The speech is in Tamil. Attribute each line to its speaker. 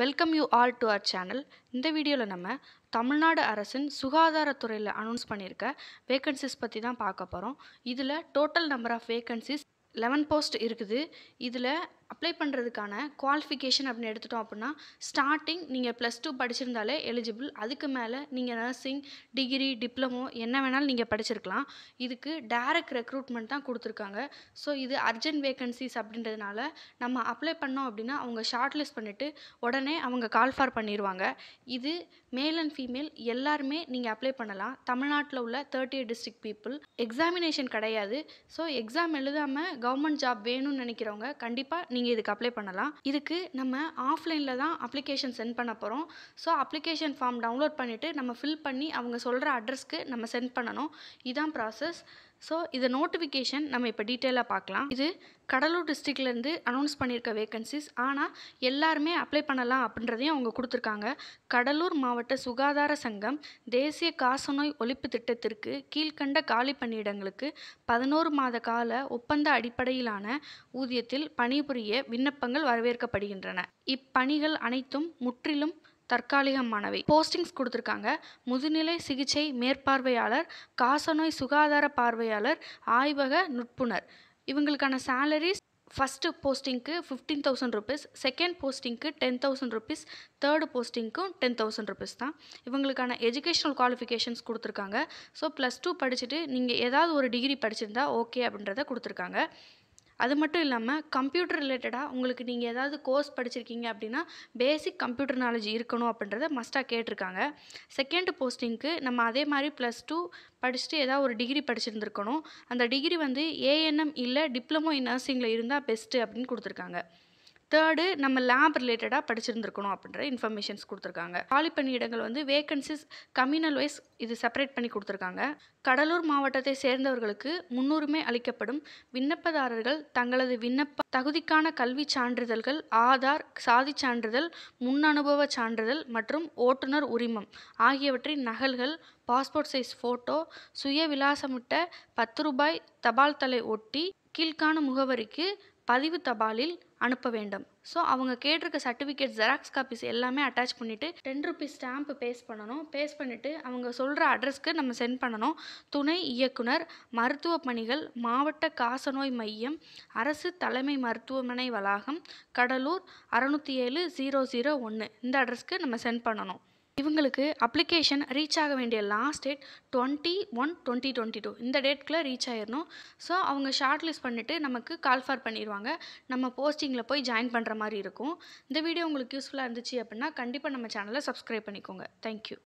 Speaker 1: welcome you all to our channel இந்த வீடியோவில் நம்ம தமிழ்நாடு அரசின் சுகாதாரத்துறையில் அனௌன்ஸ் பண்ணியிருக்க வேகன்சிஸ் பற்றி தான் பார்க்க போகிறோம் இதில் total number of vacancies eleven post இருக்குது இதில் அப்ளை பண்ணுறதுக்கான குவாலிஃபிகேஷன் அப்படின்னு எடுத்துட்டோம் அப்படின்னா ஸ்டார்டிங் நீங்கள் ப்ளஸ் டூ படிச்சிருந்தாலே எலிஜிபிள் அதுக்கு மேலே நீங்கள் நர்சிங் டிகிரி டிப்ளமோ என்ன வேணாலும் நீங்கள் படிச்சிருக்கலாம் இதுக்கு டேரக்ட் ரெக்ரூட்மெண்ட் தான் கொடுத்துருக்காங்க ஸோ இது அர்ஜென்ட் வேகன்சிஸ் அப்படின்றதுனால நம்ம அப்ளை பண்ணோம் அப்படின்னா அவங்க ஷார்ட் லிஸ்ட் பண்ணிவிட்டு உடனே அவங்க கால் ஃபார் பண்ணிடுவாங்க இது மேல் அண்ட் ஃபீமேல் எல்லாருமே நீங்கள் அப்ளை பண்ணலாம் தமிழ்நாட்டில் உள்ள தேர்ட்டி டிஸ்ட்ரிக்ட் பீப்புள் எக்ஸாமினேஷன் கிடையாது ஸோ எக்ஸாம் எழுதாமல் கவர்மெண்ட் ஜாப் வேணும்னு நினைக்கிறவங்க கண்டிப்பாக நீங்கள் இதுக்கு அப்ளை பண்ணலாம் இதுக்கு நம்ம ஆஃப்லைனில் தான் அப்ளிகேஷன் சென்ட் பண்ண போகிறோம் ஸோ அப்ளிகேஷன் ஃபார்ம் டவுன்லோட் பண்ணிவிட்டு நம்ம ஃபில் பண்ணி அவங்க சொல்கிற அட்ரஸ்க்கு நம்ம சென்ட் பண்ணணும் இதான் ப்ராசஸ் ஸோ இதை நோட்டிஃபிகேஷன் நம்ம இப்போ டீட்டெயிலாக பார்க்கலாம் இது கடலூர் டிஸ்ட்ரிக்ட்லேருந்து அனௌன்ஸ் பண்ணியிருக்க வேகன்சிஸ் ஆனால் எல்லாருமே அப்ளை பண்ணலாம் அப்படின்றதையும் அவங்க கொடுத்துருக்காங்க கடலூர் மாவட்ட சுகாதார சங்கம் தேசிய காசநோய் ஒழிப்பு திட்டத்திற்கு கீழ்கண்ட காலி பணியிடங்களுக்கு பதினோரு மாத கால ஒப்பந்த அடிப்படையிலான ஊதியத்தில் பணிபுரிய விண்ணப்பங்கள் வரவேற்கப்படுகின்றன இப்பணிகள் அனைத்தும் முற்றிலும் தற்காலிகமானவை போஸ்டிங்ஸ் கொடுத்துருக்காங்க முதுநிலை சிகிச்சை மேற்பார்வையாளர் காசநோய் சுகாதார பார்வையாளர் ஆய்வக நுட்புணர் இவங்களுக்கான சேலரிஸ் ஃபஸ்ட்டு போஸ்டிங்க்கு ஃபிஃப்டீன் தௌசண்ட் ருபீஸ் செகண்ட் போஸ்டிங்க்கு டென் தௌசண்ட் ருபீஸ் தேர்டு போஸ்டிங்க்கும் டென் தௌசண்ட் ருபீஸ் தான் இவங்களுக்கான எஜுகேஷனல் குவாலிஃபிகேஷன்ஸ் கொடுத்துருக்காங்க ஸோ ப்ளஸ் டூ படிச்சுட்டு நீங்கள் ஏதாவது ஒரு டிகிரி படிச்சிருந்தா ஓகே அப்படின்றத கொடுத்துருக்காங்க அது மட்டும் இல்லாமல் கம்ப்யூட்டர் ரிலேட்டடாக உங்களுக்கு நீங்கள் ஏதாவது கோர்ஸ் படிச்சிருக்கீங்க அப்படின்னா பேசிக் கம்ப்யூட்டர் நாலேஜ் இருக்கணும் அப்படின்றத மஸ்ட்டாக கேட்டிருக்காங்க செகண்ட் போஸ்டிங்க்கு நம்ம அதே மாதிரி ப்ளஸ் டூ படிச்சுட்டு ஏதாவது ஒரு டிகிரி படிச்சிருந்துருக்கணும் அந்த டிகிரி வந்து ஏஎன்எம் இல்லை டிப்ளமோ இன் நர்சிங்கில் இருந்தால் பெஸ்ட்டு அப்படின்னு கொடுத்துருக்காங்க தேர்டு நம்ம லேப் ரிலேட்டடாக படிச்சிருந்துருக்கணும் அப்படின்ற இன்ஃபர்மேஷன்ஸ் கொடுத்துருக்காங்க காலி பணியிடங்கள் வந்து வேகன்சிஸ் கம்யூனல் வைஸ் இது செப்பரேட் பண்ணி கொடுத்துருக்காங்க கடலூர் மாவட்டத்தை சேர்ந்தவர்களுக்கு முன்னுரிமை அளிக்கப்படும் விண்ணப்பதாரர்கள் தங்களது விண்ணப்ப தகுதிக்கான கல்வி சான்றிதழ்கள் ஆதார் சாதி சான்றிதழ் முன் அனுபவ சான்றிதழ் மற்றும் ஓட்டுநர் உரிமம் ஆகியவற்றின் நகல்கள் பாஸ்போர்ட் சைஸ் ஃபோட்டோ சுய விலாசமிட்ட பத்து ரூபாய் தபால் தலை ஒட்டி கீழ்காணும் முகவரிக்கு பதிவு தபாலில் அனுப்ப வேண்டும் ஸோ அவங்க கேட்டிருக்க சர்டிஃபிகேட் ஜெராக்ஸ் காப்பீஸ் எல்லாமே அட்டாச் பண்ணிவிட்டு டென் ருபீஸ் ஸ்டாம்ப் பேஸ் பண்ணணும் பேஸ் பண்ணிவிட்டு அவங்க சொல்கிற அட்ரஸ்க்கு நம்ம சென்ட் பண்ணணும் துணை இயக்குனர் மருத்துவ பணிகள் மாவட்ட காசநோய் மையம் அரசு தலைமை மருத்துவமனை வளாகம் கடலூர் அறநூற்றி ஏழு ஜீரோ ஜீரோ ஒன்று இந்த அட்ரஸ்க்கு நம்ம சென்ட் பண்ணணும் இவங்களுக்கு அப்ளிகேஷன் ரீச் ஆக வேண்டிய last date twenty one twenty twenty two இந்த டேட்குள்ளே ரீச் ஆயிடணும் ஸோ அவங்க ஷார்ட் லிஸ்ட் பண்ணிவிட்டு நமக்கு கால் ஃபார் பண்ணிடுவாங்க நம்ம போஸ்டிங்கில் போய் ஜாயின் பண்ணுற மாதிரி இருக்கும் இந்த வீடியோ உங்களுக்கு யூஸ்ஃபுல்லாக இருந்துச்சு அப்படின்னா கண்டிப்பாக நம்ம சேனலை சப்ஸ்கிரைப் பண்ணிக்கோங்க தேங்க்யூ